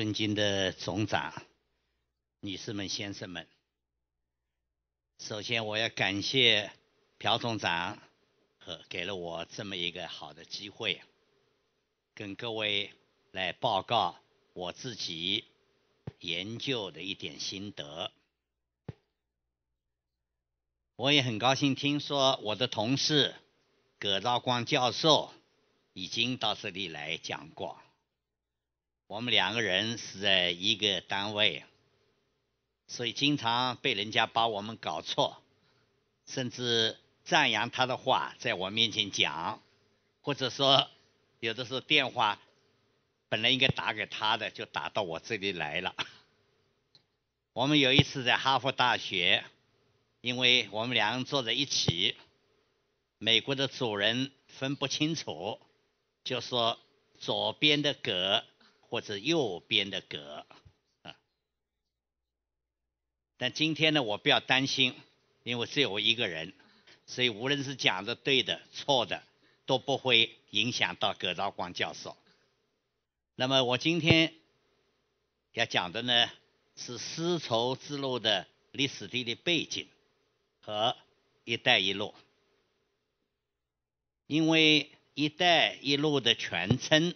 尊敬的总长、女士们、先生们，首先我要感谢朴总长和给了我这么一个好的机会，跟各位来报告我自己研究的一点心得。我也很高兴听说我的同事葛兆光教授已经到这里来讲过。我们两个人是在一个单位，所以经常被人家把我们搞错，甚至赞扬他的话在我面前讲，或者说有的时候电话本来应该打给他的，就打到我这里来了。我们有一次在哈佛大学，因为我们两人坐在一起，美国的主人分不清楚，就说左边的狗或者右边的格啊，但今天呢，我不要担心，因为只有我一个人，所以无论是讲的对的、错的，都不会影响到葛兆光教授。那么我今天要讲的呢，是丝绸之路的历史地理背景和“一带一路”，因为“一带一路”的全称。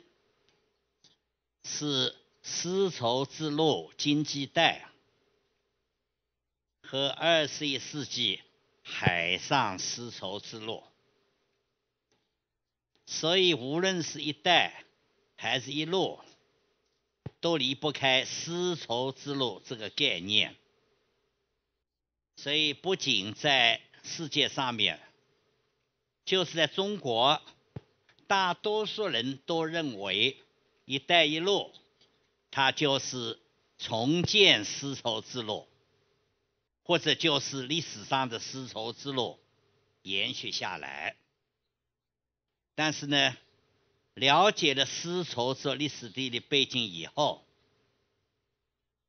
是丝绸之路经济带和二十一世纪海上丝绸之路，所以无论是一带还是一路，都离不开丝绸之路这个概念。所以不仅在世界上面，就是在中国，大多数人都认为。“一带一路”，它就是重建丝绸之路，或者就是历史上的丝绸之路延续下来。但是呢，了解了丝绸之路历史地理背景以后，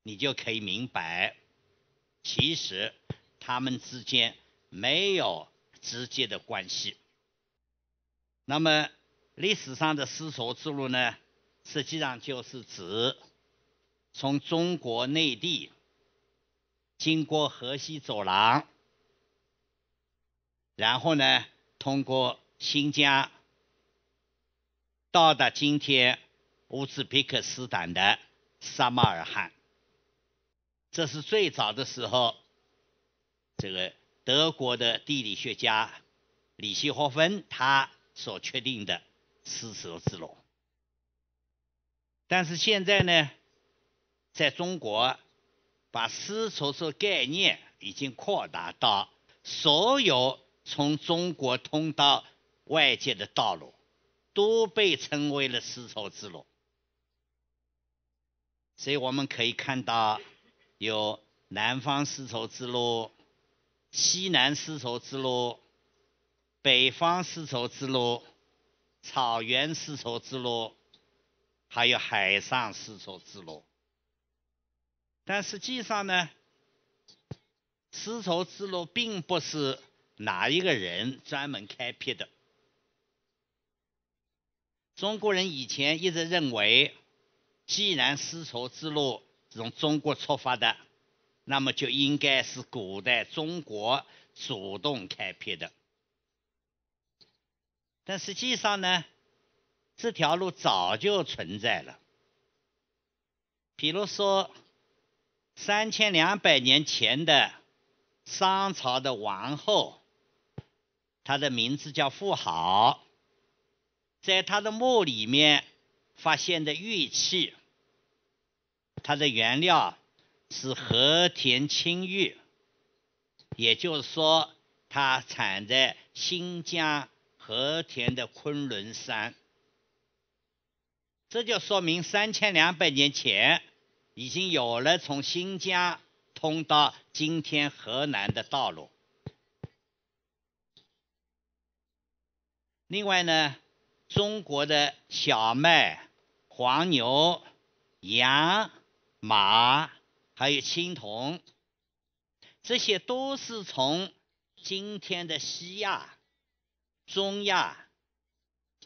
你就可以明白，其实他们之间没有直接的关系。那么，历史上的丝绸之路呢？实际上就是指从中国内地经过河西走廊，然后呢，通过新疆到达今天乌兹别克斯坦的撒马尔罕。这是最早的时候，这个德国的地理学家李希霍芬他所确定的丝绸之路。但是现在呢，在中国，把丝绸之路概念已经扩大到所有从中国通到外界的道路，都被称为了丝绸之路。所以我们可以看到，有南方丝绸之路、西南丝绸之路、北方丝绸之路、草原丝绸之路。还有海上丝绸之路，但实际上呢，丝绸之路并不是哪一个人专门开辟的。中国人以前一直认为，既然丝绸之路从中国出发的，那么就应该是古代中国主动开辟的。但实际上呢？这条路早就存在了。比如说，三千两百年前的商朝的王后，她的名字叫妇好，在她的墓里面发现的玉器，它的原料是和田青玉，也就是说，它产在新疆和田的昆仑山。这就说明，三千两百年前已经有了从新疆通到今天河南的道路。另外呢，中国的小麦、黄牛、羊、马，还有青铜，这些都是从今天的西亚、中亚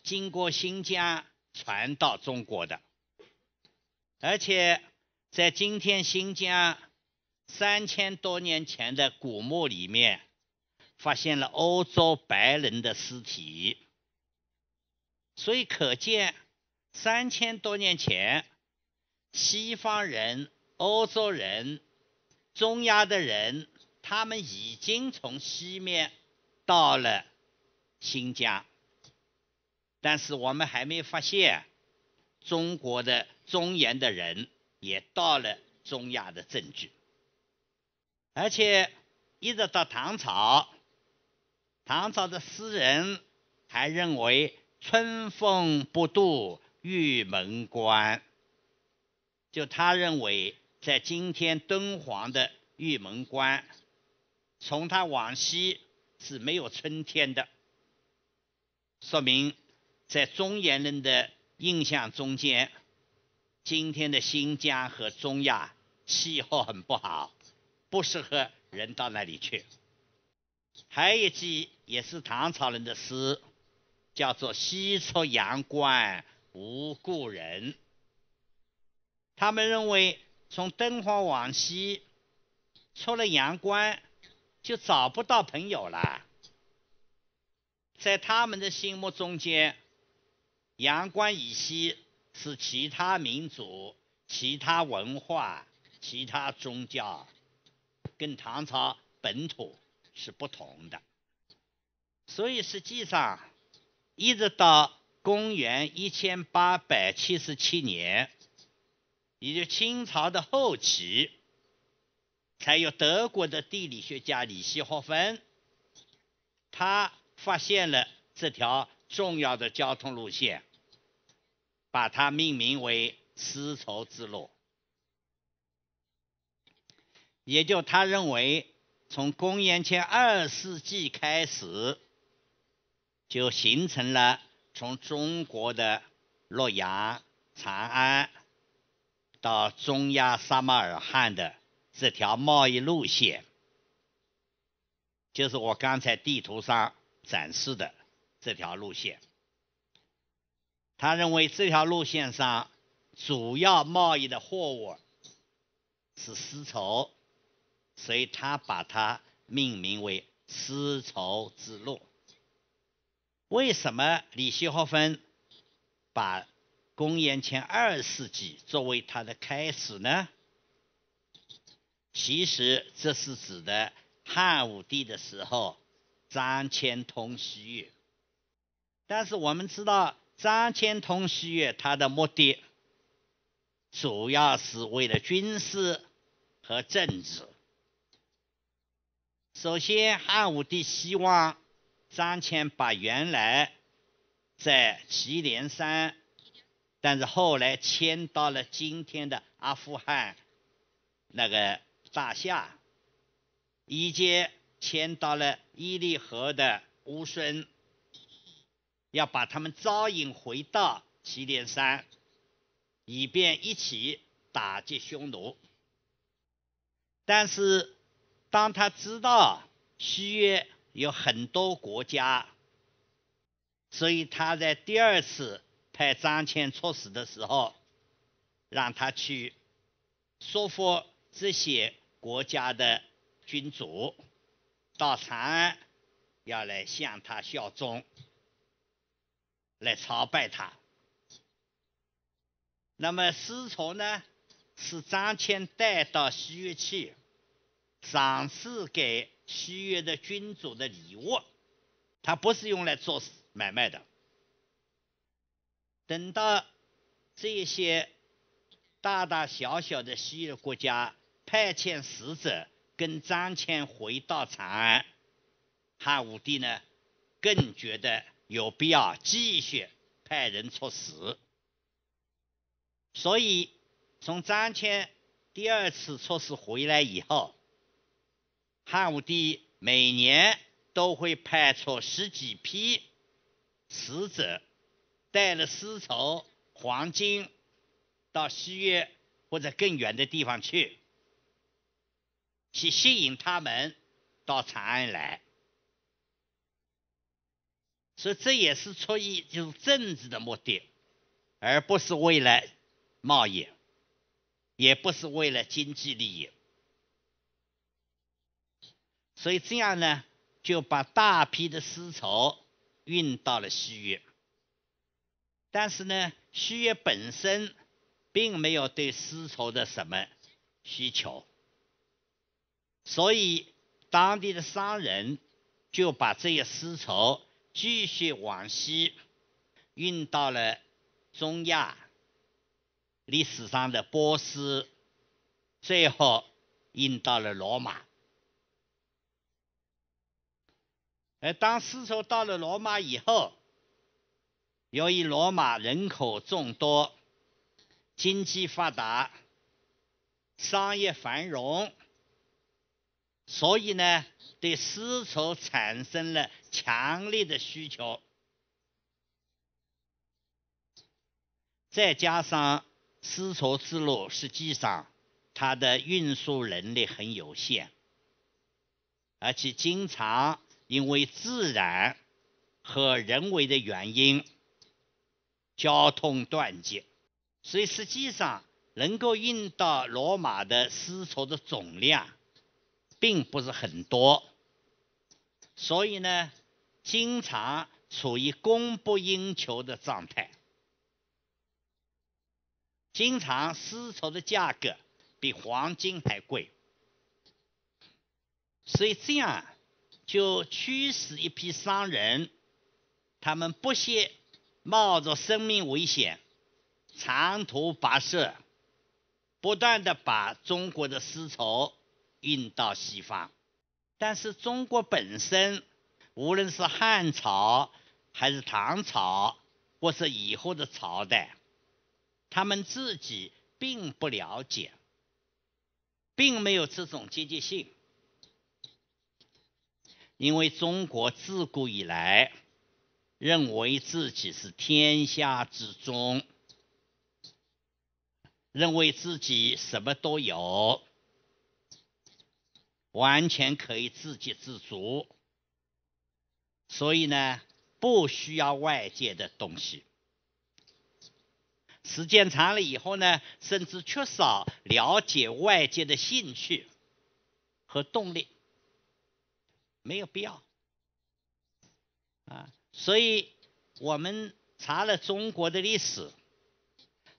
经过新疆。传到中国的，而且在今天新疆三千多年前的古墓里面，发现了欧洲白人的尸体，所以可见三千多年前西方人、欧洲人、中亚的人，他们已经从西面到了新疆。但是我们还没发现中国的中原的人也到了中亚的证据，而且一直到唐朝，唐朝的诗人还认为“春风不度玉门关”，就他认为在今天敦煌的玉门关，从他往西是没有春天的，说明。在中原人的印象中间，今天的新疆和中亚气候很不好，不适合人到那里去。还有一句也是唐朝人的诗，叫做“西出阳关无故人”。他们认为从敦煌往西出了阳关，就找不到朋友了。在他们的心目中间，阳关以西是其他民族、其他文化、其他宗教，跟唐朝本土是不同的。所以实际上，一直到公元一千八百七十七年，也就清朝的后期，才有德国的地理学家李希霍芬，他发现了这条重要的交通路线。把它命名为丝绸之路，也就他认为从公元前二世纪开始就形成了从中国的洛阳、长安到中亚撒马尔罕的这条贸易路线，就是我刚才地图上展示的这条路线。他认为这条路线上主要贸易的货物是丝绸，所以他把它命名为丝绸之路。为什么李希霍芬把公元前二世纪作为它的开始呢？其实这是指的汉武帝的时候张骞通西域，但是我们知道。张骞通西域，他的目的主要是为了军事和政治。首先，汉武帝希望张骞把原来在祁连山，但是后来迁到了今天的阿富汗那个大夏，以及迁到了伊犁河的乌孙。要把他们招引回到祁连山，以便一起打击匈奴。但是当他知道西约有很多国家，所以他在第二次派张骞出使的时候，让他去说服这些国家的君主到长安，要来向他效忠。来朝拜他，那么丝绸呢，是张骞带到西域去，赏赐给西域的君主的礼物，他不是用来做买卖的。等到这些大大小小的西域国家派遣使者跟张骞回到长安，汉武帝呢，更觉得。有必要继续派人出使，所以从张骞第二次出使回来以后，汉武帝每年都会派出十几批使者，带了丝绸、黄金到西域或者更远的地方去，去吸引他们到长安来。所以这也是出于就是政治的目的，而不是为了贸易，也不是为了经济利益。所以这样呢，就把大批的丝绸运到了西域。但是呢，西域本身并没有对丝绸的什么需求，所以当地的商人就把这些丝绸。继续往西运到了中亚，历史上的波斯，最后运到了罗马。而当丝绸到了罗马以后，由于罗马人口众多、经济发达、商业繁荣。所以呢，对丝绸产生了强烈的需求。再加上丝绸之路实际上它的运输能力很有限，而且经常因为自然和人为的原因交通断绝，所以实际上能够运到罗马的丝绸的总量。并不是很多，所以呢，经常处于供不应求的状态，经常丝绸的价格比黄金还贵，所以这样就驱使一批商人，他们不惜冒着生命危险，长途跋涉，不断的把中国的丝绸。运到西方，但是中国本身，无论是汉朝，还是唐朝，或是以后的朝代，他们自己并不了解，并没有这种积极性，因为中国自古以来认为自己是天下之中，认为自己什么都有。完全可以自给自足，所以呢，不需要外界的东西。时间长了以后呢，甚至缺少了解外界的兴趣和动力，没有必要。啊，所以我们查了中国的历史，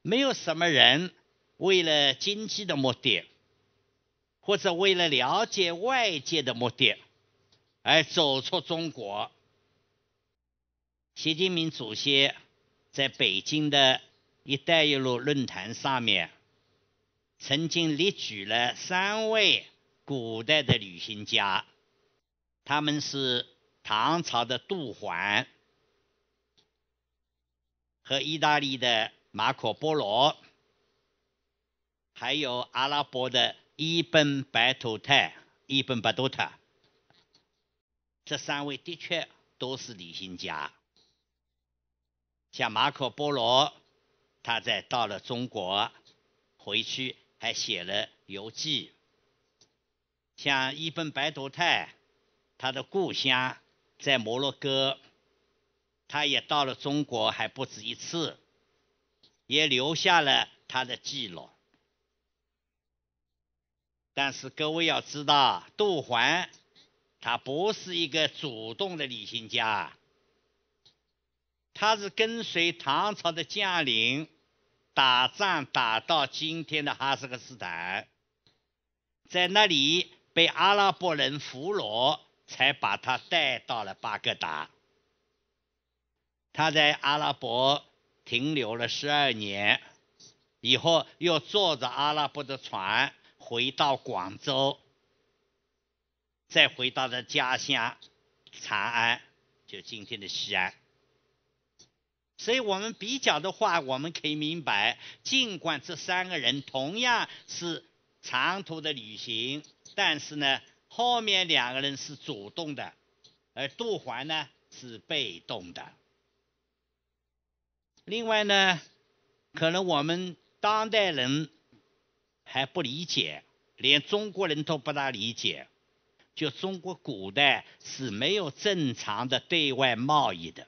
没有什么人为了经济的目的。或者为了了解外界的目的而走出中国，习近平主席在北京的一带一路论坛上面，曾经列举了三位古代的旅行家，他们是唐朝的杜环和意大利的马可·波罗，还有阿拉伯的。伊本白图泰、伊本巴多塔，这三位的确都是旅行家。像马可波罗，他在到了中国，回去还写了游记。像伊本白图泰，他的故乡在摩洛哥，他也到了中国还不止一次，也留下了他的记录。但是各位要知道，杜环，他不是一个主动的旅行家，他是跟随唐朝的将领打仗，打到今天的哈萨克斯坦，在那里被阿拉伯人俘虏，才把他带到了巴格达。他在阿拉伯停留了十二年，以后又坐着阿拉伯的船。回到广州，再回到了家乡长安，就今天的西安。所以，我们比较的话，我们可以明白，尽管这三个人同样是长途的旅行，但是呢，后面两个人是主动的，而杜环呢是被动的。另外呢，可能我们当代人。还不理解，连中国人都不大理解。就中国古代是没有正常的对外贸易的，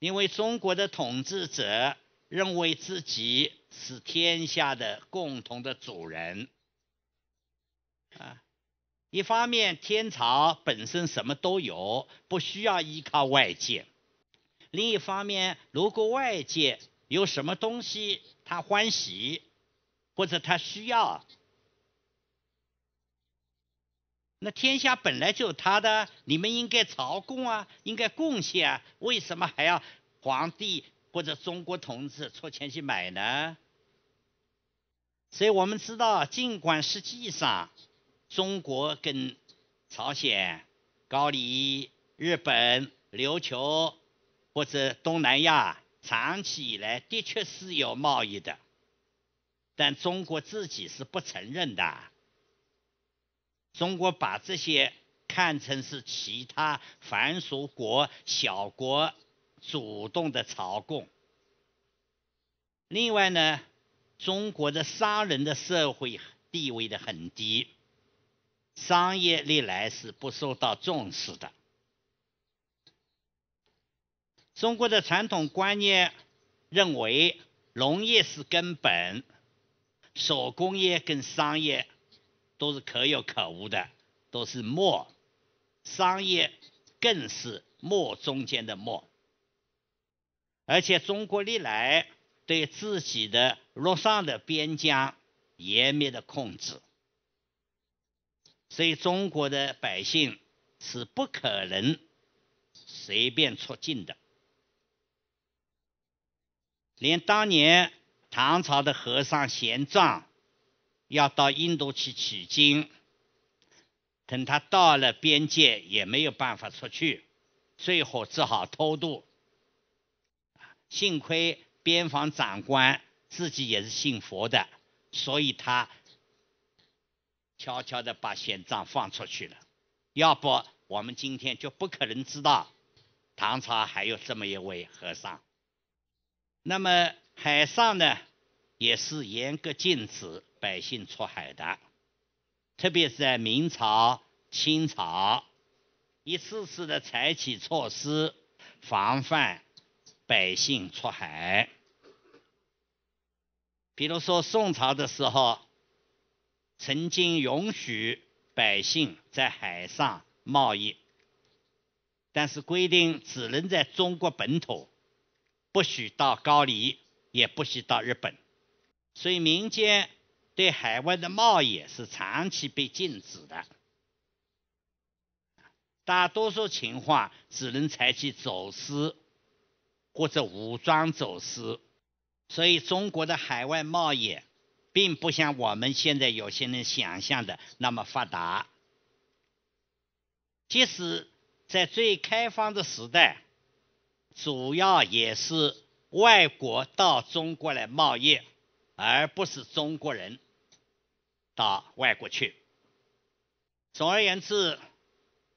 因为中国的统治者认为自己是天下的共同的主人。啊，一方面天朝本身什么都有，不需要依靠外界；另一方面，如果外界有什么东西，他欢喜。或者他需要，那天下本来就是他的，你们应该朝贡啊，应该贡献啊，为什么还要皇帝或者中国同志出钱去买呢？所以我们知道，尽管实际上中国跟朝鲜、高丽、日本、琉球或者东南亚长期以来的确是有贸易的。但中国自己是不承认的。中国把这些看成是其他凡俗国小国主动的朝贡。另外呢，中国的商人的社会地位的很低，商业历来是不受到重视的。中国的传统观念认为农业是根本。手工业跟商业都是可有可无的，都是墨，商业更是墨中间的墨。而且中国历来对自己的陆上的边疆严密的控制，所以中国的百姓是不可能随便出境的，连当年。唐朝的和尚玄奘要到印度去取经，等他到了边界也没有办法出去，最后只好偷渡。幸亏边防长官自己也是信佛的，所以他悄悄的把玄奘放出去了。要不我们今天就不可能知道唐朝还有这么一位和尚。那么。海上呢，也是严格禁止百姓出海的，特别是在明朝、清朝，一次次的采取措施防范百姓出海。比如说宋朝的时候，曾经允许百姓在海上贸易，但是规定只能在中国本土，不许到高丽。也不许到日本，所以民间对海外的贸易是长期被禁止的，大多数情况只能采取走私或者武装走私，所以中国的海外贸易并不像我们现在有些人想象的那么发达。即使在最开放的时代，主要也是。外国到中国来贸易，而不是中国人到外国去。总而言之，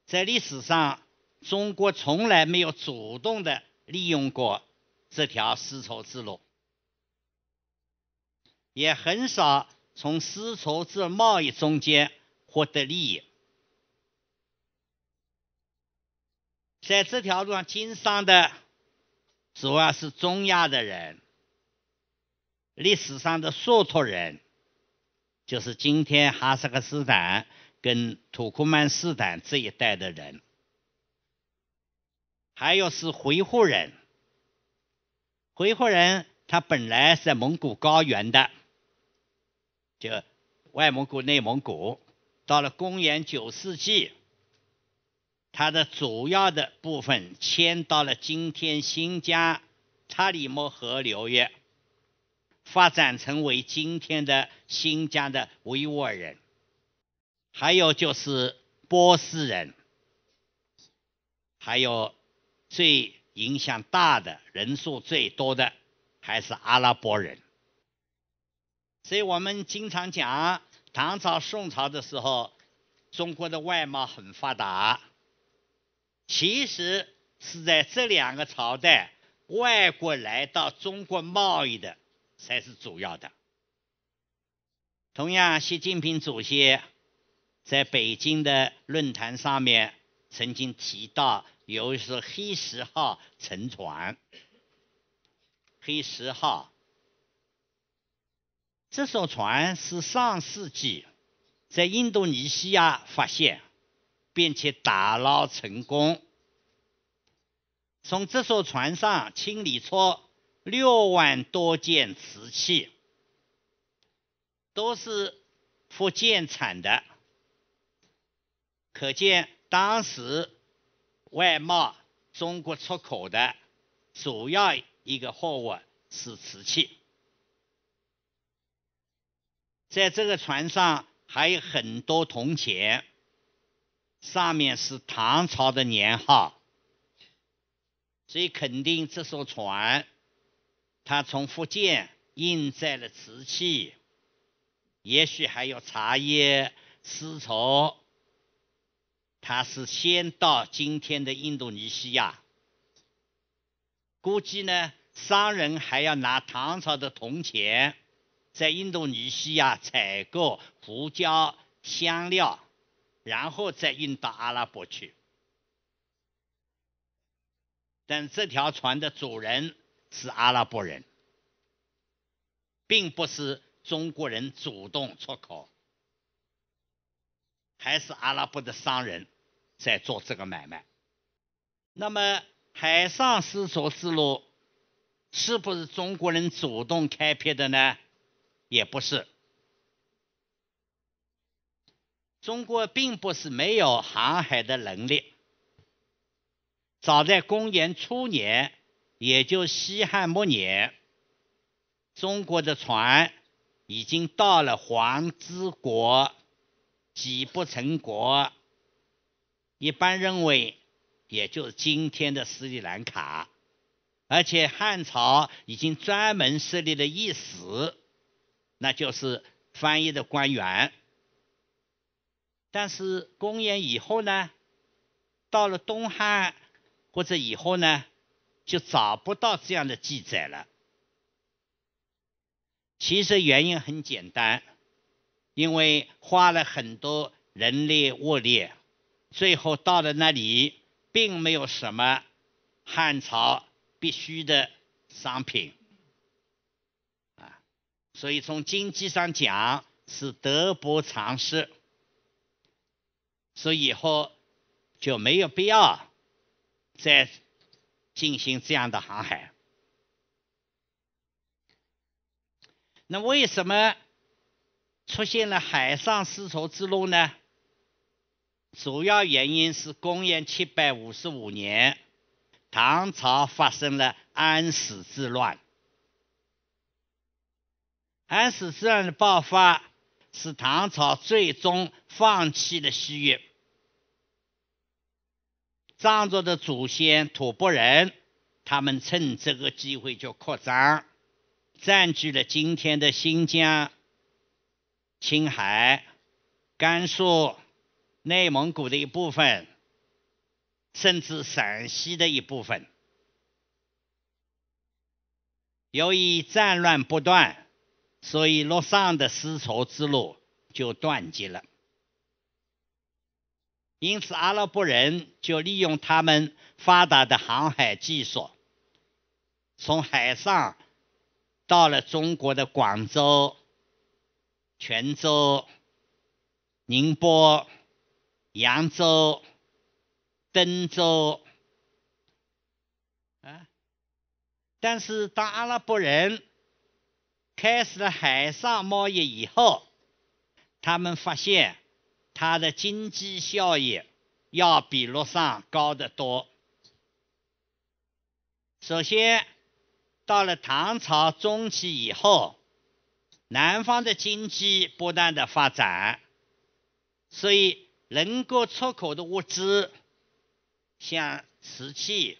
在历史上，中国从来没有主动的利用过这条丝绸之路，也很少从丝绸之路贸易中间获得利益。在这条路上经商的。主要是中亚的人，历史上的粟特人，就是今天哈萨克斯坦跟土库曼斯坦这一带的人，还有是回鹘人。回鹘人他本来是蒙古高原的，就外蒙古、内蒙古，到了公元九世纪。它的主要的部分迁到了今天新疆塔里木河流域，发展成为今天的新疆的维吾尔人，还有就是波斯人，还有最影响大的、人数最多的还是阿拉伯人。所以我们经常讲，唐朝、宋朝的时候，中国的外贸很发达。其实是在这两个朝代，外国来到中国贸易的才是主要的。同样，习近平主席在北京的论坛上面曾经提到，有艘“黑石号”沉船，“黑石号”这艘船是上世纪在印度尼西亚发现。并且打捞成功，从这艘船上清理出六万多件瓷器，都是福建产的，可见当时外贸中国出口的主要一个货物是瓷器。在这个船上还有很多铜钱。上面是唐朝的年号，所以肯定这艘船，它从福建运载了瓷器，也许还有茶叶、丝绸。它是先到今天的印度尼西亚，估计呢，商人还要拿唐朝的铜钱，在印度尼西亚采购胡椒、香料。然后再运到阿拉伯去，但这条船的主人是阿拉伯人，并不是中国人主动出口，还是阿拉伯的商人在做这个买卖。那么海上丝绸之路是不是中国人主动开辟的呢？也不是。中国并不是没有航海的能力。早在公元初年，也就西汉末年，中国的船已经到了黄之国、几不成国，一般认为，也就是今天的斯里兰卡。而且汉朝已经专门设立了一使，那就是翻译的官员。但是公元以后呢，到了东汉或者以后呢，就找不到这样的记载了。其实原因很简单，因为花了很多人力物力，最后到了那里并没有什么汉朝必需的商品啊，所以从经济上讲是得不偿失。所以以后就没有必要再进行这样的航海。那为什么出现了海上丝绸之路呢？主要原因是公元七百五十五年，唐朝发生了安史之乱。安史之乱的爆发。是唐朝最终放弃了西域，藏族的祖先吐蕃人，他们趁这个机会就扩张，占据了今天的新疆、青海、甘肃、内蒙古的一部分，甚至陕西的一部分。由于战乱不断。所以洛上的丝绸之路就断绝了，因此阿拉伯人就利用他们发达的航海技术，从海上到了中国的广州、泉州、宁波、扬州、登州啊。但是当阿拉伯人开始了海上贸易以后，他们发现它的经济效益要比陆上高得多。首先，到了唐朝中期以后，南方的经济不断的发展，所以能够出口的物资，像瓷器、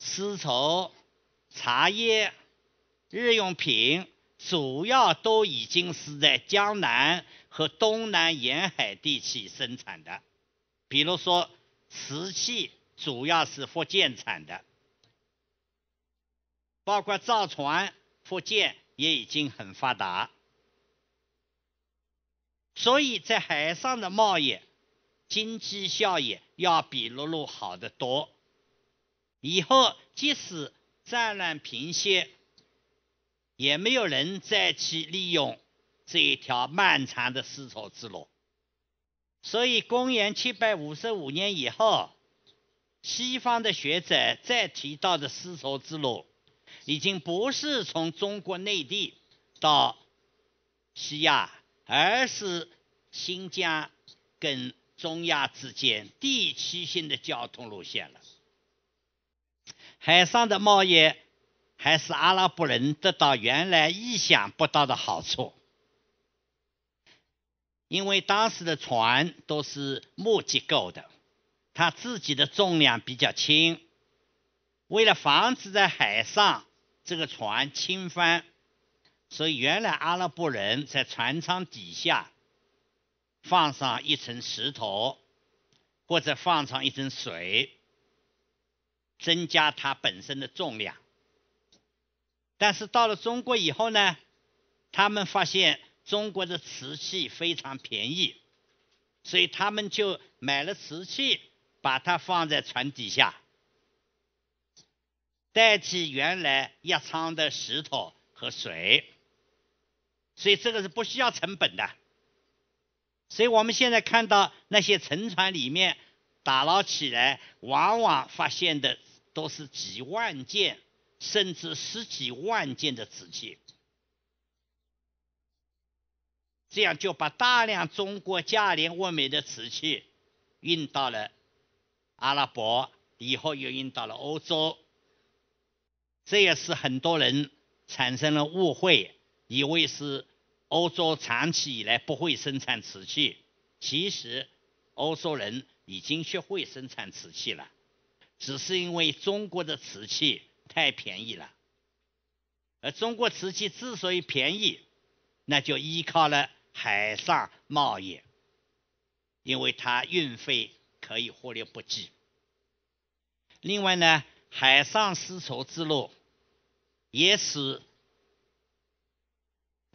丝绸、茶叶。日用品主要都已经是在江南和东南沿海地区生产的，比如说瓷器主要是福建产的，包括造船，福建也已经很发达，所以在海上的贸易经济效益要比陆路好得多。以后即使战乱平息，也没有人再去利用这一条漫长的丝绸之路，所以公元七百五十五年以后，西方的学者再提到的丝绸之路，已经不是从中国内地到西亚，而是新疆跟中亚之间地区性的交通路线了。海上的贸易。还是阿拉伯人得到原来意想不到的好处，因为当时的船都是木结构的，它自己的重量比较轻，为了防止在海上这个船倾翻，所以原来阿拉伯人在船舱底下放上一层石头，或者放上一层水，增加它本身的重量。但是到了中国以后呢，他们发现中国的瓷器非常便宜，所以他们就买了瓷器，把它放在船底下，代替原来压舱的石头和水，所以这个是不需要成本的。所以我们现在看到那些沉船里面打捞起来，往往发现的都是几万件。甚至十几万件的瓷器，这样就把大量中国价廉物美的瓷器运到了阿拉伯，以后又运到了欧洲。这也是很多人产生了误会，以为是欧洲长期以来不会生产瓷器，其实欧洲人已经学会生产瓷器了，只是因为中国的瓷器。太便宜了，而中国瓷器之所以便宜，那就依靠了海上贸易，因为它运费可以忽略不计。另外呢，海上丝绸之路也使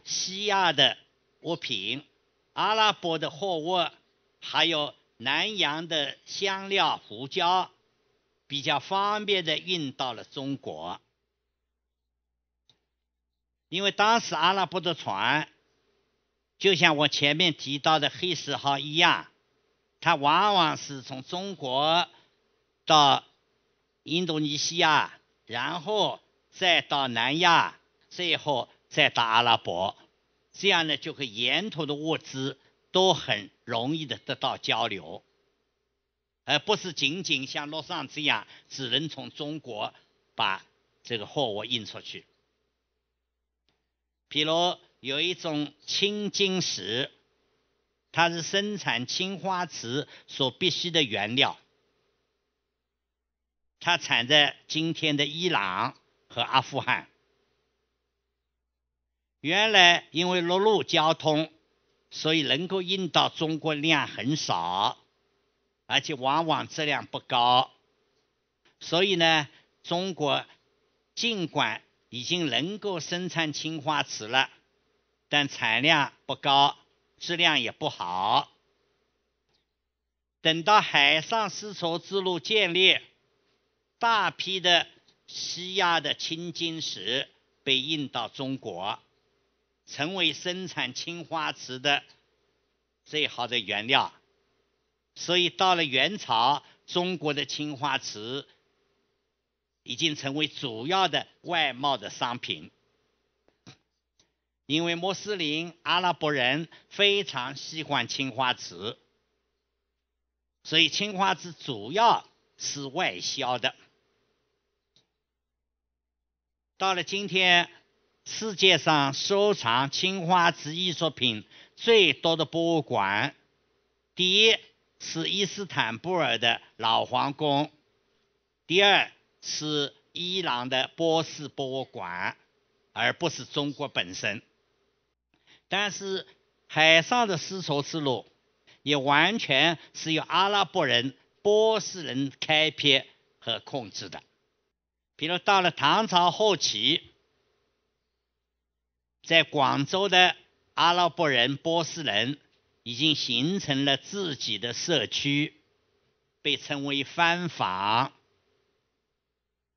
西亚的物品、阿拉伯的货物，还有南洋的香料、胡椒。比较方便的运到了中国，因为当时阿拉伯的船，就像我前面提到的“黑石号”一样，它往往是从中国到印度尼西亚，然后再到南亚，最后再到阿拉伯，这样呢，就和沿途的物资都很容易的得到交流。而不是仅仅像洛桑这样，只能从中国把这个货物运出去。比如有一种青金石，它是生产青花瓷所必需的原料，它产在今天的伊朗和阿富汗。原来因为陆路交通，所以能够运到中国量很少。而且往往质量不高，所以呢，中国尽管已经能够生产青花瓷了，但产量不高，质量也不好。等到海上丝绸之路建立，大批的西亚的青金石被运到中国，成为生产青花瓷的最好的原料。所以到了元朝，中国的青花瓷已经成为主要的外贸的商品，因为穆斯林、阿拉伯人非常喜欢青花瓷，所以青花瓷主要是外销的。到了今天，世界上收藏青花瓷艺术品最多的博物馆，第一。是伊斯坦布尔的老皇宫，第二是伊朗的波斯博物馆，而不是中国本身。但是海上的丝绸之路也完全是由阿拉伯人、波斯人开辟和控制的，比如到了唐朝后期，在广州的阿拉伯人、波斯人。已经形成了自己的社区，被称为藩房。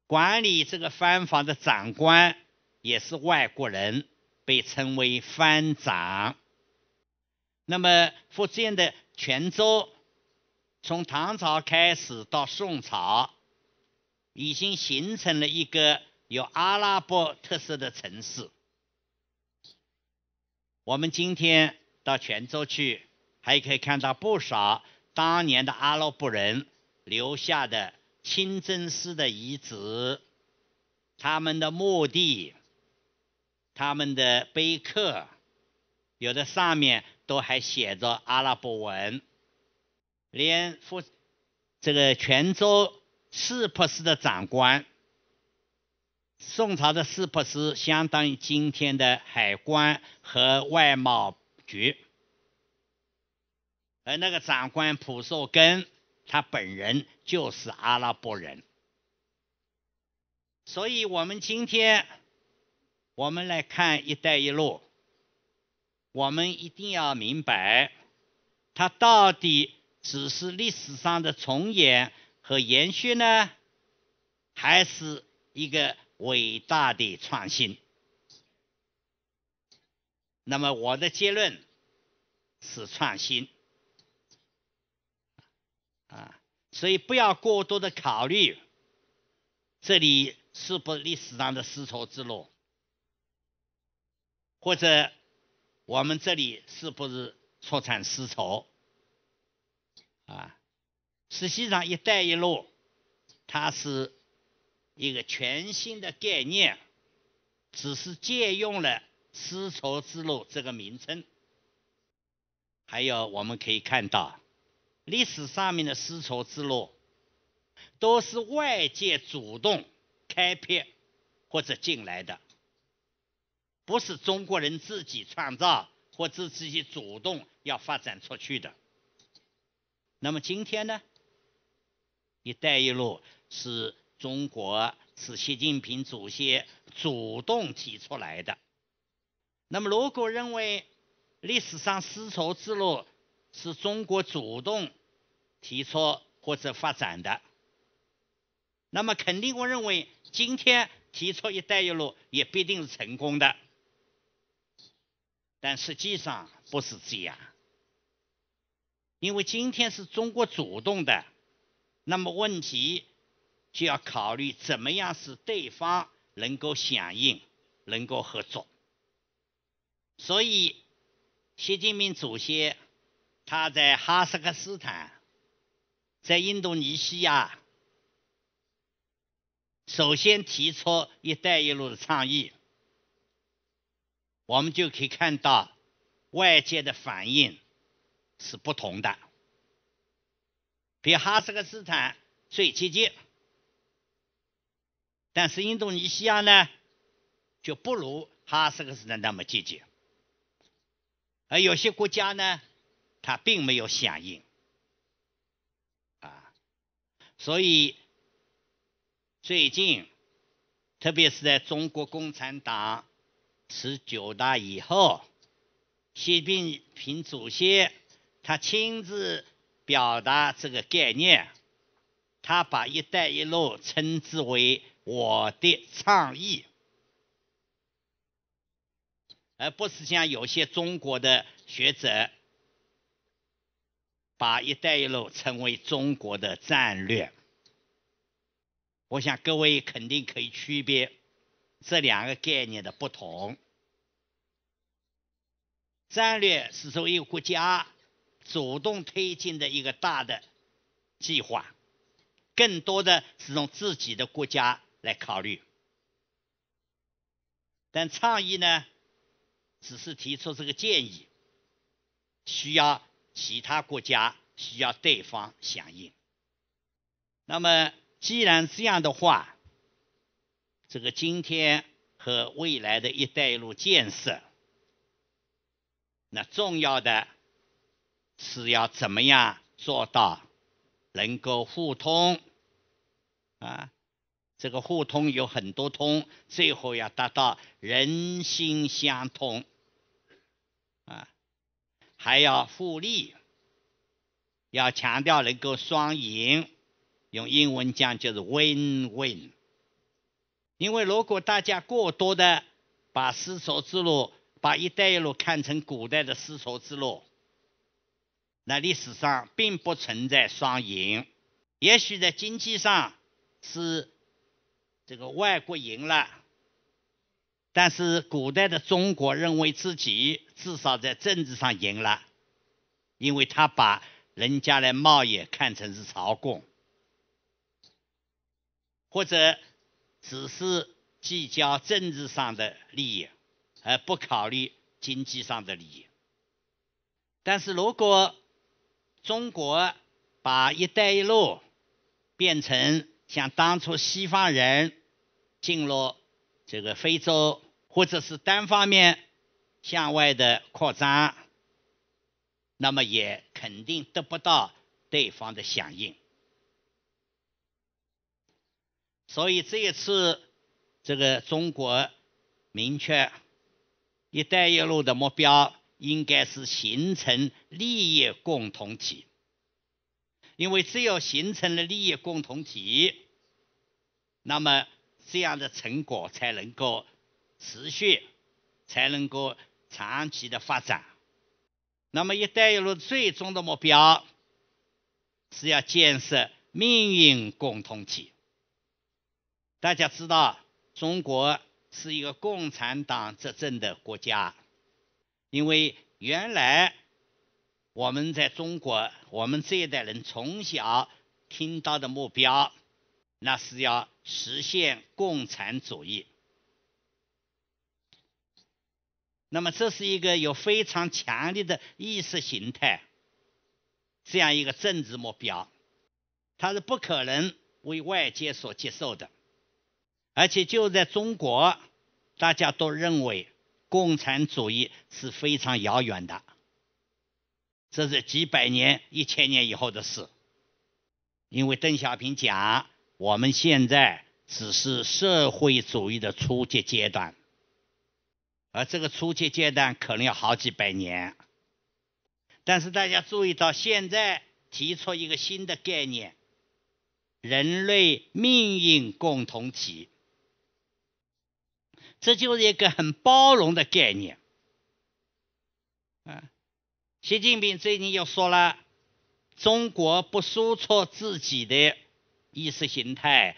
管理这个藩房的长官也是外国人，被称为藩长。那么福建的泉州，从唐朝开始到宋朝，已经形成了一个有阿拉伯特色的城市。我们今天。到泉州去，还可以看到不少当年的阿拉伯人留下的清真寺的遗址、他们的墓地、他们的碑刻，有的上面都还写着阿拉伯文。连副这个泉州市普司的长官，宋朝的四普司相当于今天的海关和外贸。绝，而那个长官普寿根，他本人就是阿拉伯人。所以，我们今天，我们来看“一带一路”，我们一定要明白，它到底只是历史上的重演和延续呢，还是一个伟大的创新？那么我的结论是创新，啊，所以不要过多的考虑，这里是不是历史上的丝绸之路，或者我们这里是不是出产丝绸，啊，实际上“一带一路”它是一个全新的概念，只是借用了。丝绸之路这个名称，还有我们可以看到，历史上面的丝绸之路，都是外界主动开辟或者进来的，不是中国人自己创造或者自己主动要发展出去的。那么今天呢？一带一路是中国，是习近平主席主动提出来的。那么，如果认为历史上丝绸之路是中国主动提出或者发展的，那么肯定我认为今天提出“一带一路”也必定是成功的。但实际上不是这样，因为今天是中国主动的，那么问题就要考虑怎么样使对方能够响应、能够合作。所以，习近平主席他在哈萨克斯坦、在印度尼西亚首先提出“一带一路”的倡议，我们就可以看到外界的反应是不同的。比哈萨克斯坦最积极，但是印度尼西亚呢就不如哈萨克斯坦那么积极。而有些国家呢，它并没有响应，啊，所以最近，特别是在中国共产党十九大以后，习近平主席他亲自表达这个概念，他把“一带一路”称之为我的倡议。而不是像有些中国的学者把“一带一路”称为中国的战略，我想各位肯定可以区别这两个概念的不同。战略是作为一个国家主动推进的一个大的计划，更多的是从自己的国家来考虑。但倡议呢？只是提出这个建议，需要其他国家需要对方响应。那么，既然这样的话，这个今天和未来的一带一路建设，那重要的是要怎么样做到能够互通啊？这个互通有很多通，最后要达到人心相通啊，还要互利，要强调能够双赢。用英文讲就是 win-win。因为如果大家过多的把丝绸之路、把“一带一路”看成古代的丝绸之路，那历史上并不存在双赢。也许在经济上是。这个外国赢了，但是古代的中国认为自己至少在政治上赢了，因为他把人家的贸易看成是朝贡，或者只是计较政治上的利益，而不考虑经济上的利益。但是如果中国把“一带一路”变成像当初西方人，进入这个非洲，或者是单方面向外的扩张，那么也肯定得不到对方的响应。所以这一次，这个中国明确“一带一路”的目标，应该是形成利益共同体。因为只有形成了利益共同体，那么这样的成果才能够持续，才能够长期的发展。那么“一带一路”最终的目标是要建设命运共同体。大家知道，中国是一个共产党执政的国家，因为原来我们在中国，我们这一代人从小听到的目标，那是要。实现共产主义。那么这是一个有非常强烈的意识形态这样一个政治目标，它是不可能为外界所接受的。而且就在中国，大家都认为共产主义是非常遥远的，这是几百年、一千年以后的事。因为邓小平讲。我们现在只是社会主义的初级阶段，而这个初级阶段可能要好几百年。但是大家注意到，现在提出一个新的概念——人类命运共同体，这就是一个很包容的概念。啊，习近平最近又说了，中国不输出自己的。意识形态、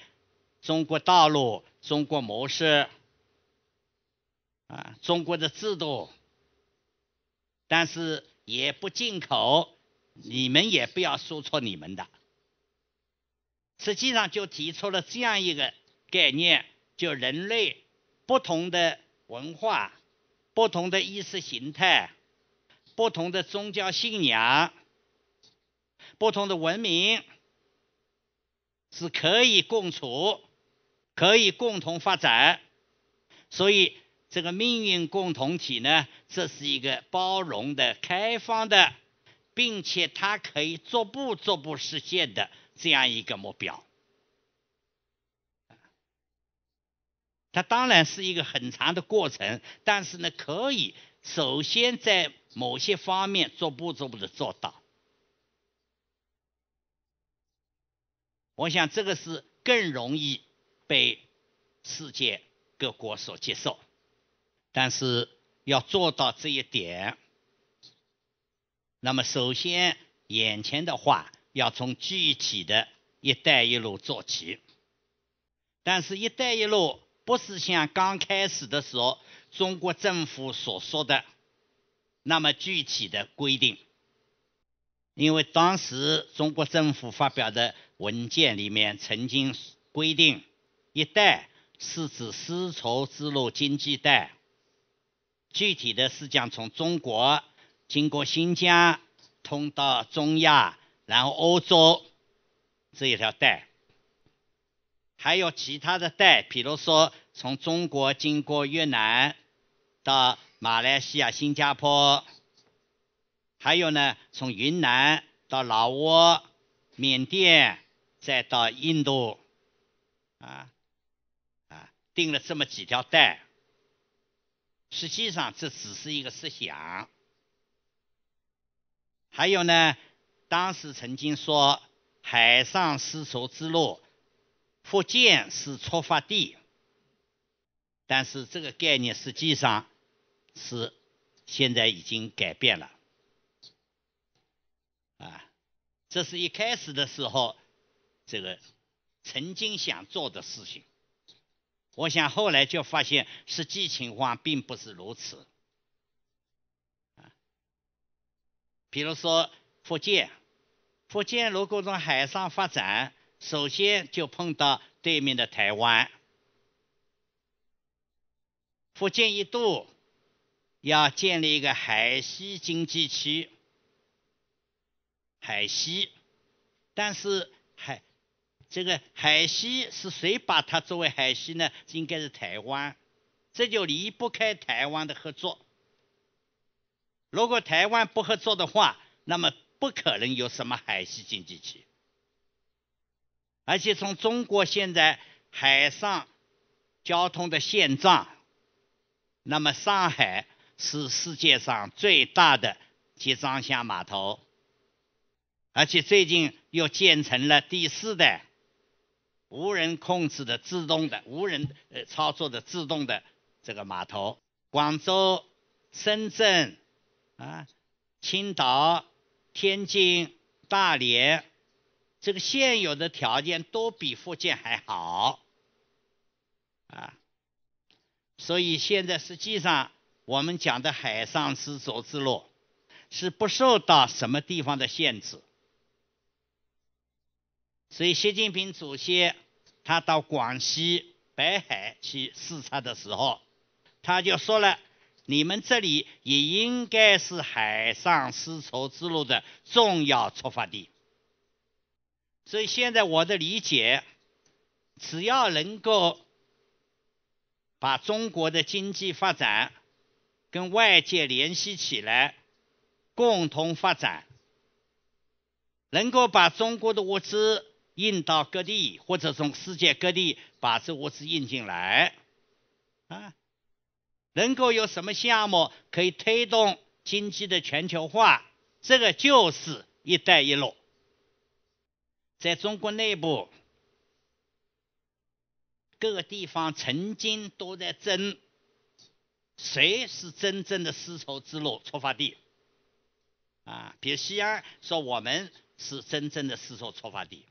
中国道路、中国模式，啊，中国的制度，但是也不进口，你们也不要说错你们的，实际上就提出了这样一个概念，就人类不同的文化、不同的意识形态、不同的宗教信仰、不同的文明。是可以共处，可以共同发展，所以这个命运共同体呢，这是一个包容的、开放的，并且它可以逐步、逐步实现的这样一个目标。它当然是一个很长的过程，但是呢，可以首先在某些方面逐步、逐步的做到。我想这个是更容易被世界各国所接受，但是要做到这一点，那么首先眼前的话要从具体的一带一路做起，但是“一带一路”不是像刚开始的时候中国政府所说的那么具体的规定。因为当时中国政府发表的文件里面曾经规定，一带是指丝绸之路经济带，具体的是讲从中国经过新疆通到中亚，然后欧洲这一条带，还有其他的带，比如说从中国经过越南到马来西亚、新加坡。还有呢，从云南到老挝、缅甸，再到印度，啊啊，定了这么几条带。实际上，这只是一个设想。还有呢，当时曾经说海上丝绸之路，福建是出发地，但是这个概念实际上是现在已经改变了。啊，这是一开始的时候，这个曾经想做的事情，我想后来就发现实际情况并不是如此。啊，比如说福建，福建如果从海上发展，首先就碰到对面的台湾。福建一度要建立一个海西经济区。海西，但是海这个海西是谁把它作为海西呢？应该是台湾，这就离不开台湾的合作。如果台湾不合作的话，那么不可能有什么海西经济区。而且从中国现在海上交通的现状，那么上海是世界上最大的集装箱码头。而且最近又建成了第四代无人控制的自动的无人呃操作的自动的这个码头，广州、深圳啊、青岛、天津、大连，这个现有的条件都比福建还好啊，所以现在实际上我们讲的海上丝绸之路是不受到什么地方的限制。所以习近平主席他到广西北海去视察的时候，他就说了：“你们这里也应该是海上丝绸之路的重要出发地。”所以现在我的理解，只要能够把中国的经济发展跟外界联系起来，共同发展，能够把中国的物资，印到各地，或者从世界各地把这物资印进来，啊，能够有什么项目可以推动经济的全球化？这个就是“一带一路”。在中国内部，各个地方曾经都在争，谁是真正的丝绸之路出发地？啊，比如西安说我们是真正的丝绸出发地。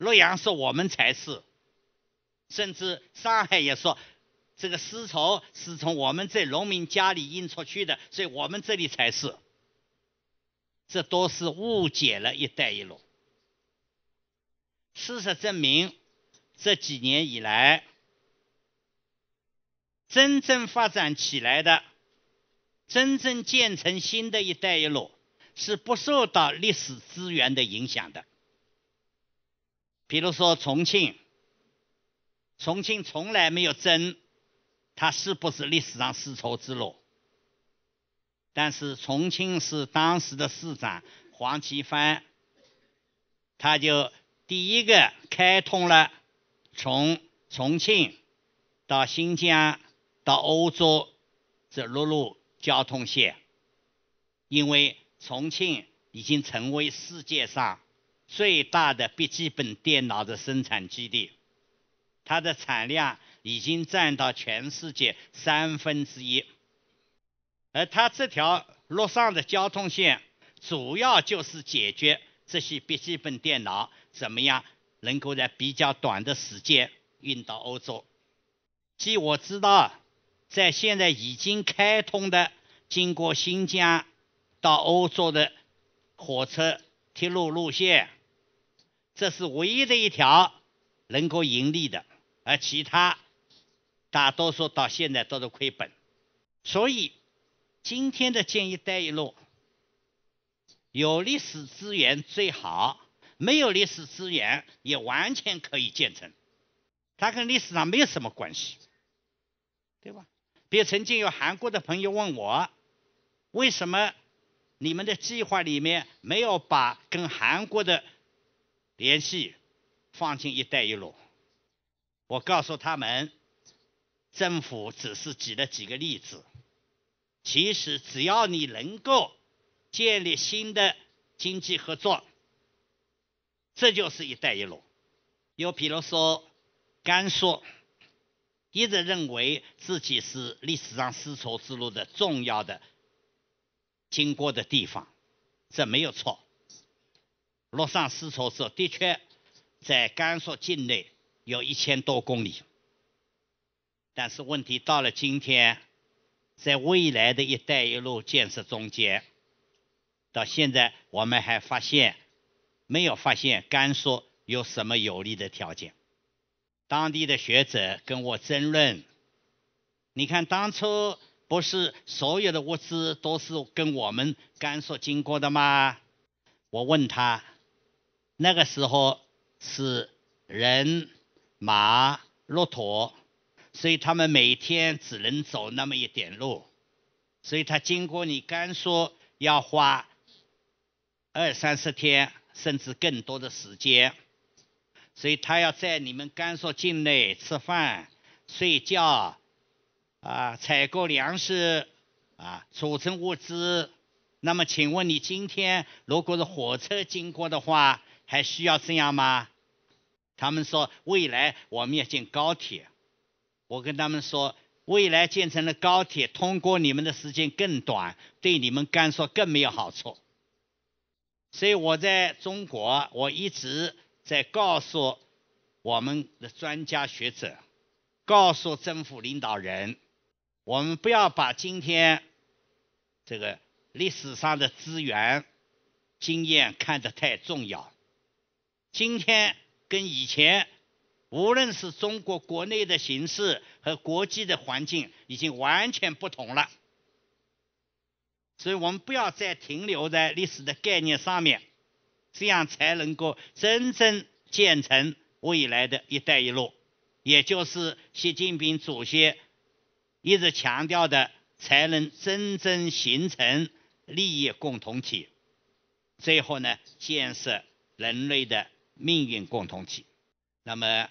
洛阳说我们才是，甚至上海也说这个丝绸是从我们这农民家里印出去的，所以我们这里才是。这都是误解了“一带一路”。事实证明，这几年以来，真正发展起来的、真正建成新的“一带一路”，是不受到历史资源的影响的。比如说重庆，重庆从来没有争它是不是历史上丝绸之路，但是重庆市当时的市长黄奇帆，他就第一个开通了从重庆到新疆到欧洲这陆路交通线，因为重庆已经成为世界上。最大的笔记本电脑的生产基地，它的产量已经占到全世界三分之一，而它这条路上的交通线，主要就是解决这些笔记本电脑怎么样能够在比较短的时间运到欧洲。据我知道，在现在已经开通的经过新疆到欧洲的火车铁路路线。这是唯一的一条能够盈利的，而其他大多数到现在都是亏本。所以今天的建“一带一路”，有历史资源最好，没有历史资源也完全可以建成，它跟历史上没有什么关系，对吧？比如曾经有韩国的朋友问我，为什么你们的计划里面没有把跟韩国的联系放进“一带一路”，我告诉他们，政府只是举了几个例子，其实只要你能够建立新的经济合作，这就是“一带一路”。又比如说，甘肃一直认为自己是历史上丝绸之路的重要的经过的地方，这没有错。陆上丝绸之路的确在甘肃境内有一千多公里，但是问题到了今天，在未来的一带一路建设中间，到现在我们还发现没有发现甘肃有什么有利的条件。当地的学者跟我争论：“你看，当初不是所有的物资都是跟我们甘肃经过的吗？”我问他。那个时候是人、马、骆驼，所以他们每天只能走那么一点路，所以他经过你甘肃要花二三十天，甚至更多的时间，所以他要在你们甘肃境内吃饭、睡觉，啊，采购粮食，啊，储存物资。那么，请问你今天如果是火车经过的话？还需要这样吗？他们说未来我们要建高铁，我跟他们说，未来建成了高铁，通过你们的时间更短，对你们甘肃更没有好处。所以我在中国，我一直在告诉我们的专家学者，告诉政府领导人，我们不要把今天这个历史上的资源经验看得太重要。今天跟以前，无论是中国国内的形势和国际的环境，已经完全不同了。所以我们不要再停留在历史的概念上面，这样才能够真正建成未来的一带一路，也就是习近平主席一直强调的，才能真正形成利益共同体，最后呢，建设人类的。命运共同体。那么，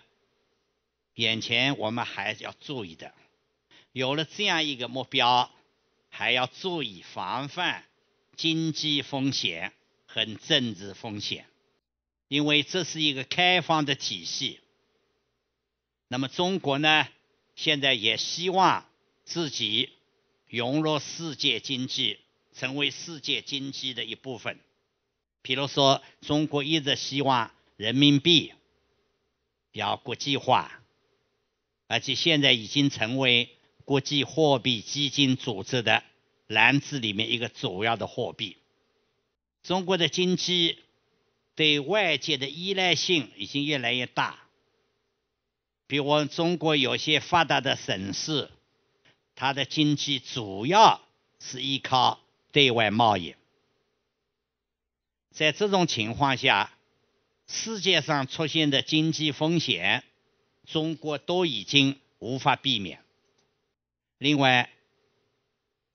眼前我们还要注意的，有了这样一个目标，还要注意防范经济风险和政治风险，因为这是一个开放的体系。那么中国呢，现在也希望自己融入世界经济，成为世界经济的一部分。比如说，中国一直希望。人民币要国际化，而且现在已经成为国际货币基金组织的篮子里面一个主要的货币。中国的经济对外界的依赖性已经越来越大，比如中国有些发达的省市，它的经济主要是依靠对外贸易。在这种情况下，世界上出现的经济风险，中国都已经无法避免。另外，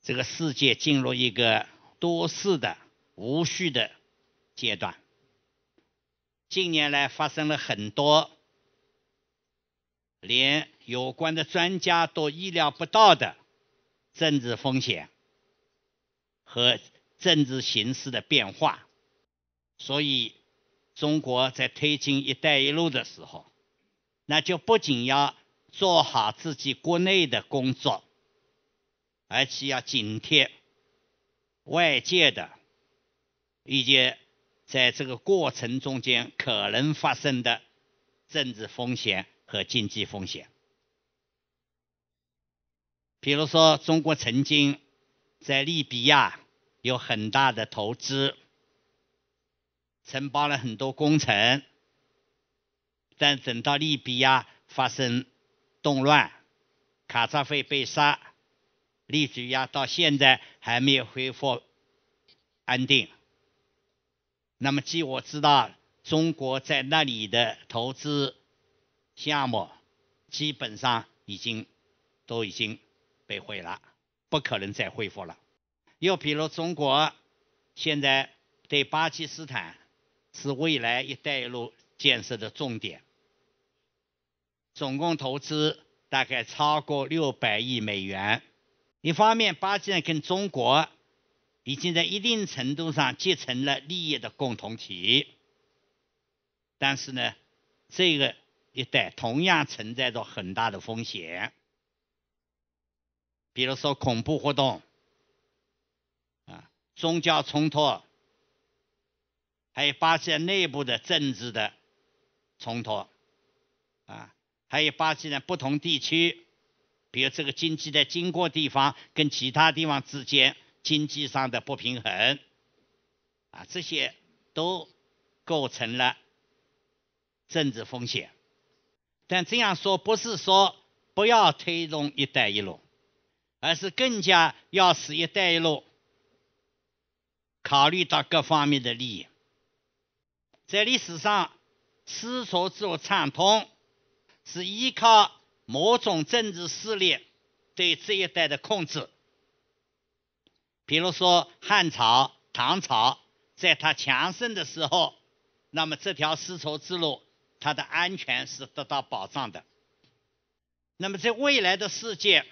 这个世界进入一个多事的、无序的阶段。近年来发生了很多连有关的专家都意料不到的政治风险和政治形势的变化，所以。中国在推进“一带一路”的时候，那就不仅要做好自己国内的工作，而且要警惕外界的一些在这个过程中间可能发生的政治风险和经济风险。比如说，中国曾经在利比亚有很大的投资。承包了很多工程，但等到利比亚发生动乱，卡扎菲被杀，利比亚到现在还没有恢复安定。那么，据我知道，中国在那里的投资项目基本上已经都已经被毁了，不可能再恢复了。又比如，中国现在对巴基斯坦。是未来“一带一路”建设的重点，总共投资大概超过六百亿美元。一方面，巴基斯坦跟中国已经在一定程度上结成了利益的共同体，但是呢，这个一带同样存在着很大的风险，比如说恐怖活动啊、宗教冲突。还有巴西内部的政治的冲突，啊，还有巴西的不同地区，比如这个经济的经过地方跟其他地方之间经济上的不平衡，啊，这些都构成了政治风险。但这样说不是说不要推动“一带一路”，而是更加要使“一带一路”考虑到各方面的利益。在历史上，丝绸之路畅通是依靠某种政治势力对这一带的控制。比如说汉朝、唐朝，在它强盛的时候，那么这条丝绸之路它的安全是得到保障的。那么在未来的世界，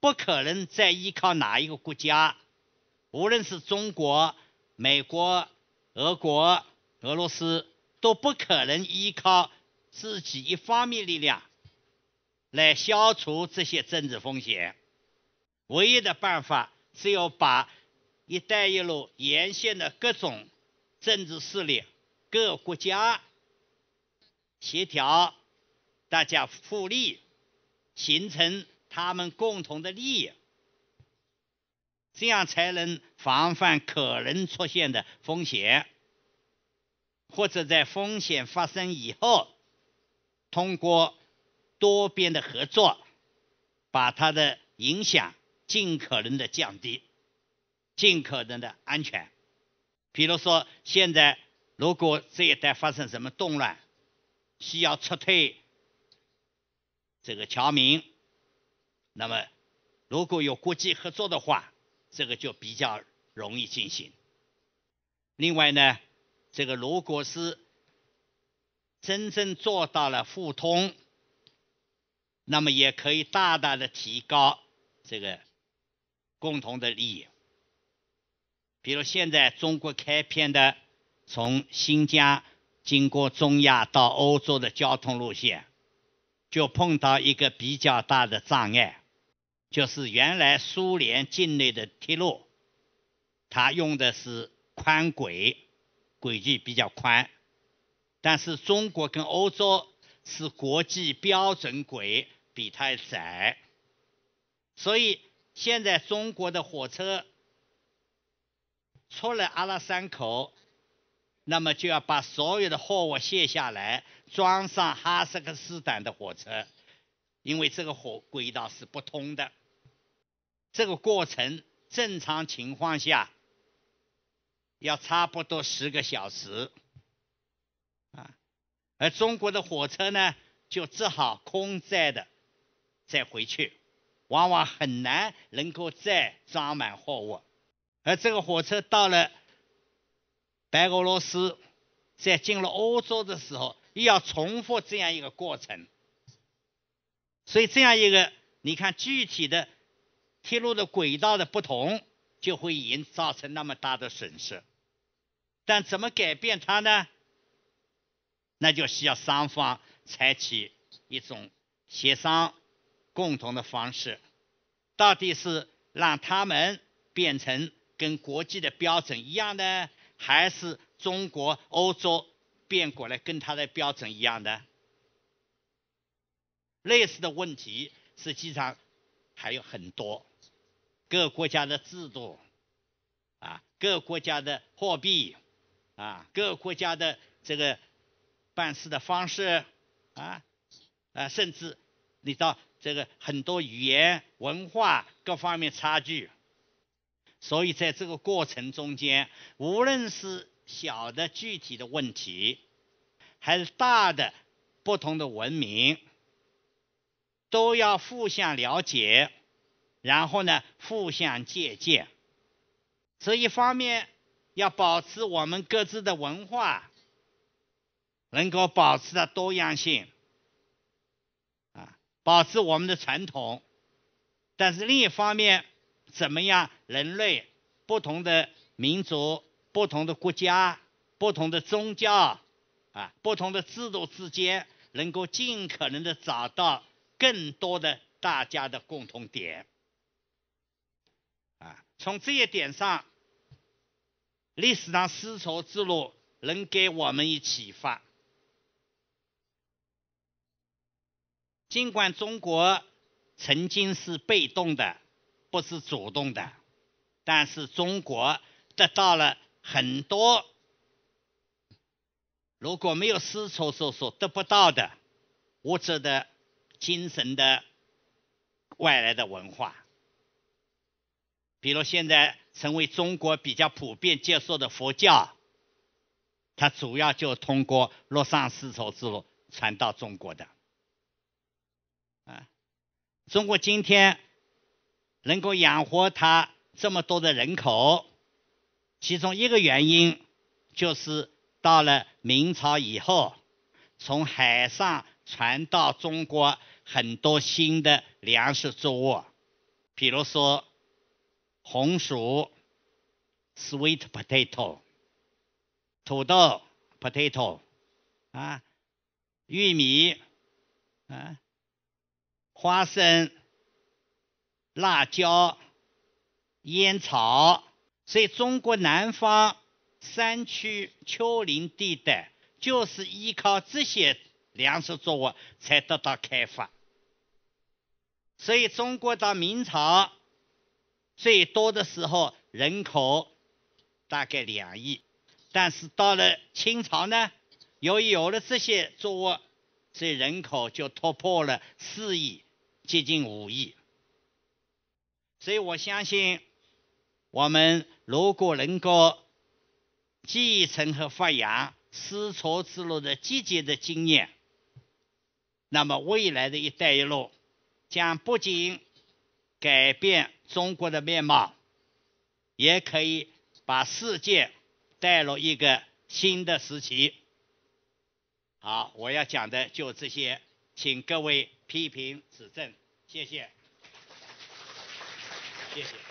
不可能再依靠哪一个国家，无论是中国、美国、俄国。俄罗斯都不可能依靠自己一方面力量来消除这些政治风险，唯一的办法只有把“一带一路”沿线的各种政治势力、各国家协调，大家互利，形成他们共同的利益，这样才能防范可能出现的风险。或者在风险发生以后，通过多边的合作，把它的影响尽可能的降低，尽可能的安全。比如说，现在如果这一带发生什么动乱，需要撤退这个侨民，那么如果有国际合作的话，这个就比较容易进行。另外呢？这个如果是真正做到了互通，那么也可以大大的提高这个共同的利益。比如现在中国开篇的从新疆经过中亚到欧洲的交通路线，就碰到一个比较大的障碍，就是原来苏联境内的铁路，它用的是宽轨。轨距比较宽，但是中国跟欧洲是国际标准轨，比它窄，所以现在中国的火车出了阿拉山口，那么就要把所有的货物卸下来，装上哈萨克斯坦的火车，因为这个火轨道是不通的，这个过程正常情况下。要差不多十个小时，啊，而中国的火车呢，就只好空载的再回去，往往很难能够再装满货物，而这个火车到了白俄罗斯，在进入欧洲的时候，又要重复这样一个过程，所以这样一个，你看具体的铁路的轨道的不同，就会引造成那么大的损失。但怎么改变它呢？那就需要双方采取一种协商、共同的方式。到底是让他们变成跟国际的标准一样呢，还是中国、欧洲变过来跟他的标准一样的？类似的问题实际上还有很多，各国家的制度，啊，各国家的货币。啊，各个国家的这个办事的方式啊，啊，甚至你到这个很多语言、文化各方面差距，所以在这个过程中间，无论是小的具体的问题，还是大的不同的文明，都要互相了解，然后呢，互相借鉴，这一方面。要保持我们各自的文化能够保持的多样性，啊，保持我们的传统，但是另一方面，怎么样？人类不同的民族、不同的国家、不同的宗教，啊，不同的制度之间，能够尽可能的找到更多的大家的共同点，啊，从这一点上。历史上丝绸之路能给我们以启发。尽管中国曾经是被动的，不是主动的，但是中国得到了很多如果没有丝绸之路得不到的物质的、精神的、外来的文化。比如现在成为中国比较普遍接受的佛教，它主要就通过陆上丝绸之路传到中国的。啊，中国今天能够养活它这么多的人口，其中一个原因就是到了明朝以后，从海上传到中国很多新的粮食作物，比如说。红薯，sweet potato，土豆，potato，啊，玉米，啊，花生，辣椒，烟草。所以中国南方山区丘陵地带，就是依靠这些粮食作物才得到开发。所以中国到明朝。最多的时候，人口大概两亿，但是到了清朝呢，由于有了这些作物，所以人口就突破了四亿，接近五亿。所以我相信，我们如果能够继承和发扬丝绸之路的积极的经验，那么未来的一带一路将不仅改变中国的面貌，也可以把世界带入一个新的时期。好，我要讲的就这些，请各位批评指正，谢谢。谢谢。